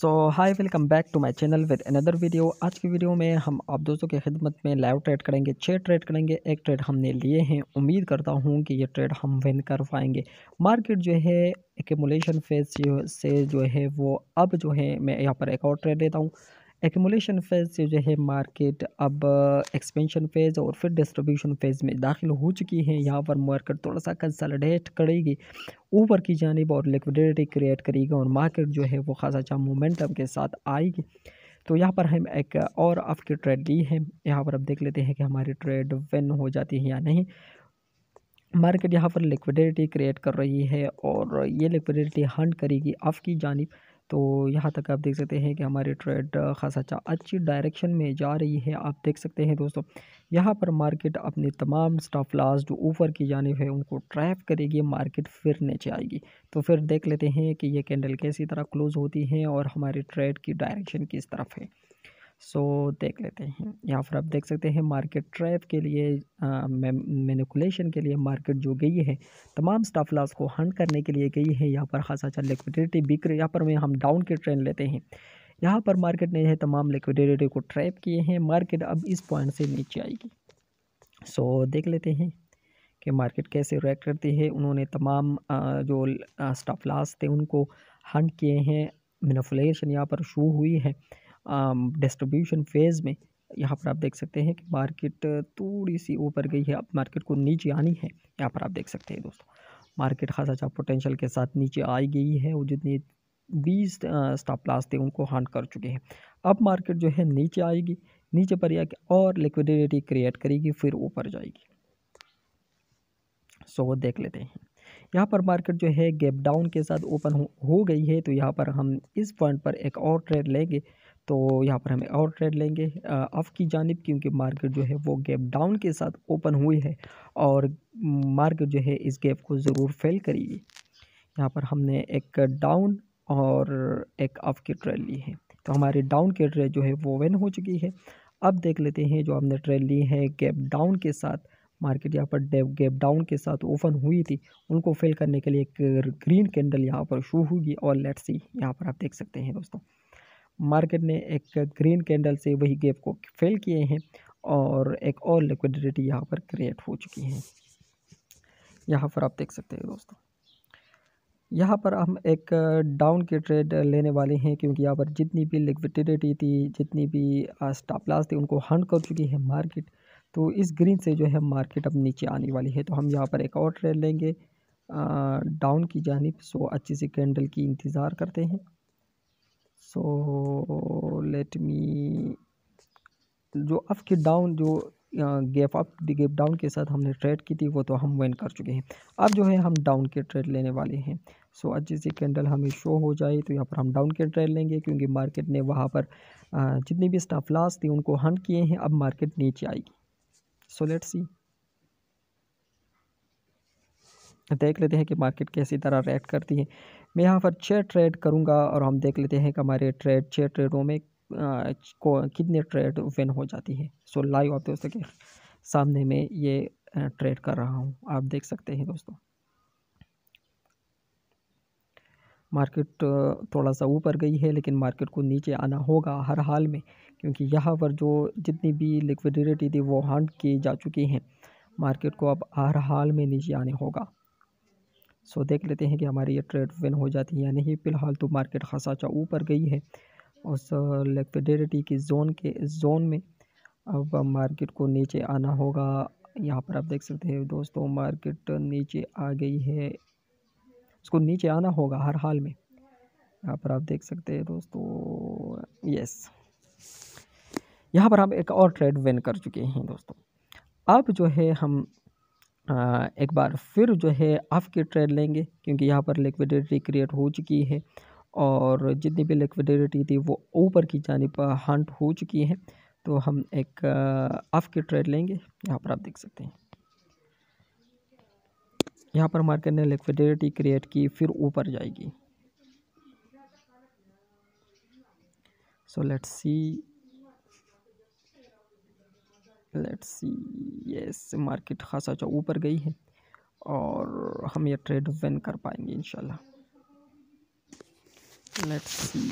so hi welcome back to my channel with another video आज की video में हम आप दोस्तों की खिदमत में लाइव ट्रेड करेंगे छः ट्रेड करेंगे एक ट्रेड हमने लिए हैं उम्मीद करता हूँ कि ये ट्रेड हम विन कर पाएंगे मार्केट जो है एकमुलेशन फेज से जो है वो अब जो है मैं यहाँ पर एक और ट्रेड देता हूँ एकमोलेशन फेज़ से जो है मार्केट अब एक्सपेंशन uh, फेज़ और फिर डिस्ट्रीब्यूशन फेज़ में दाखिल हो चुकी है यहाँ पर मार्केट थोड़ा सा कंसलडेट करेगी ऊपर की जानब और लिक्विडिटी क्रिएट करेगी और मार्केट जो है वो खासा अच्छा मोमेंटम के साथ आएगी तो यहाँ पर हम एक और आपकी ट्रेड ली है यहाँ पर अब देख लेते हैं कि हमारी ट्रेड विन हो जाती है या नहीं मार्केट यहाँ पर लिक्विडिटी क्रिएट कर रही है और ये लिक्विडिटी हंड करेगी अफ की जानब तो यहाँ तक आप देख सकते हैं कि हमारी ट्रेड खासा अच्छा अच्छी डायरेक्शन में जा रही है आप देख सकते हैं दोस्तों यहाँ पर मार्केट अपने तमाम स्टॉप लॉस जो ऊपर की जानब है उनको ट्रैप करेगी मार्केट फिर नीचे आएगी तो फिर देख लेते हैं कि ये कैंडल कैसी तरह क्लोज़ होती है और हमारे ट्रेड की डायरेक्शन किस तरफ है सो so, देख लेते हैं यहाँ पर आप देख सकते हैं मार्केट ट्रैप के लिए मैनिकुलेशन के लिए मार्केट जो गई है तमाम स्टाफ लॉस को हंड करने के लिए गई है यहाँ पर खासा अच्छा लिक्विडिटी रही यहाँ पर में हम डाउन के ट्रेंड लेते हैं यहाँ पर मार्केट ने तमाम लिक्विडिटी को ट्रैप किए हैं मार्केट अब इस पॉइंट से नीचे आएगी सो so, देख लेते हैं कि मार्केट कैसे रिएक्ट करती है उन्होंने तमाम जो स्टाफ लॉस थे उनको हंड किए हैं मिनफुलेशन यहाँ पर शो हुई है डिस्ट्रीब्यूशन फेज़ में यहाँ पर आप देख सकते हैं कि मार्केट थोड़ी सी ऊपर गई है अब मार्केट को नीचे आनी है यहाँ पर आप देख सकते हैं दोस्तों मार्केट खासा अच्छा पोटेंशियल के साथ नीचे आई गई है वो जितने बीस स्टॉप लास्ट थे उनको हांड कर चुके हैं अब मार्केट जो है नीचे आएगी नीचे पर या और लिक्विडिटी क्रिएट करेगी फिर ऊपर जाएगी सो वो देख लेते हैं यहाँ पर मार्केट जो है गैप डाउन के साथ ओपन हो, हो गई है तो यहाँ पर हम इस पॉइंट पर एक और ट्रेड लेंगे तो यहाँ पर हमें और ट्रेड लेंगे अफ़ की जानब क्योंकि मार्केट जो है वो गैप डाउन के साथ ओपन हुई है और मार्केट जो है इस गैप को ज़रूर फेल करेगी यहाँ पर हमने एक डाउन और एक अप की ट्रेड ली है तो हमारी डाउन की ट्रेड जो है वो वेन हो चुकी है अब देख लेते हैं जो हमने ट्रेड ली है गैप डाउन के साथ मार्केट यहाँ पर डेव गैप डाउन के साथ ओपन हुई थी उनको फेल करने के लिए एक ग्रीन कैंडल यहाँ पर शो होगी और लेट्स सी यहाँ पर आप देख सकते हैं दोस्तों मार्केट ने एक ग्रीन कैंडल से वही गैप को फेल किए हैं और एक और लिक्विडिटी यहाँ पर क्रिएट हो चुकी है यहाँ पर आप देख सकते हैं दोस्तों यहाँ पर हम एक डाउन की ट्रेड लेने वाले हैं क्योंकि यहाँ पर जितनी भी लिक्विडिटी थी जितनी भी स्टॉप लॉस थी उनको हंड कर चुकी है मार्केट तो इस ग्रीन से जो है मार्केट अब नीचे आने वाली है तो हम यहाँ पर एक और ट्रेड लेंगे डाउन की जानब सो अच्छी सी कैंडल की इंतज़ार करते हैं सो लेट मी जो अप के डाउन जो गैप अप गैप डाउन के साथ हमने ट्रेड की थी वो तो हम वन कर चुके हैं अब जो है हम डाउन के ट्रेड लेने वाले हैं सो so, अच्छी से कैंडल हमें शो हो जाए तो यहाँ पर हम डाउन के ट्रेड लेंगे क्योंकि मार्केट ने वहाँ पर जितनी भी स्टाफ लास्ट थी उनको हंट किए हैं अब मार्केट नीचे आएगी सो लेट्स सी देख लेते हैं कि मार्केट कैसी तरह रिएक्ट करती है मैं यहाँ पर छः ट्रेड करूँगा और हम देख लेते हैं कि हमारे ट्रेड छः ट्रेडों में कितने ट्रेड विन हो जाती है सो लाइव आप दोस्तों के सामने में ये ट्रेड कर रहा हूँ आप देख सकते हैं दोस्तों मार्केट थोड़ा सा ऊपर गई है लेकिन मार्केट को नीचे आना होगा हर हाल में क्योंकि यहाँ पर जो जितनी भी लिक्विडिटी थी वो हंट की जा चुकी हैं मार्केट को अब हर हाल में नीचे आने होगा सो देख लेते हैं कि हमारी ये ट्रेड विन हो जाती है या नहीं फ़िलहाल तो मार्केट खासा अच्छा ऊपर गई है उस लिक्विडिटी की जोन के जोन में अब मार्केट को नीचे आना होगा यहाँ पर आप देख सकते हैं दोस्तों मार्केट नीचे आ गई है उसको नीचे आना होगा हर हाल में यहाँ पर आप देख सकते हैं दोस्तों यस यहाँ पर हम एक और ट्रेड विन कर चुके हैं दोस्तों अब जो है हम एक बार फिर जो है अप की ट्रेड लेंगे क्योंकि यहाँ पर लिक्विडिटी क्रिएट हो चुकी है और जितनी भी लिक्विडिटी थी वो ऊपर की जानी पर हंट हो चुकी है तो हम एक अप की ट्रेड लेंगे यहाँ पर आप देख सकते हैं यहाँ पर मार्केट ने लिक्विडिटी क्रिएट की फिर ऊपर जाएगी so let's see let's see yes market खासा अच्छा ऊपर गई है और हम ये ट्रेड विन कर पाएंगे इन लेट्स सी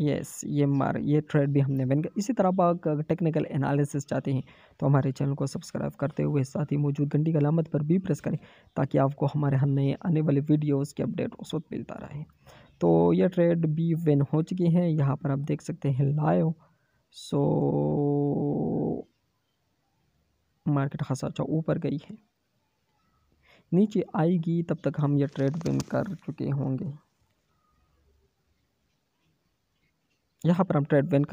यस ये मार ये ट्रेड भी हमने बन किया इसी तरह आप टेक्निकल एनालिसिस चाहते हैं तो हमारे चैनल को सब्सक्राइब करते हुए साथ ही मौजूद घंटी की अलामत पर भी प्रेस करें ताकि आपको हमारे हर नए आने वाले वीडियोस के अपडेट उस वक्त मिलता रहे तो ये ट्रेड बी विन हो चुकी है यहाँ पर आप देख सकते हैं लाइव सो मार्केट खासा अच्छा ऊपर गई है नीचे आएगी तब तक हम ये ट्रेड विन कर चुके होंगे यहाँ पर हम ट्रेड विन कर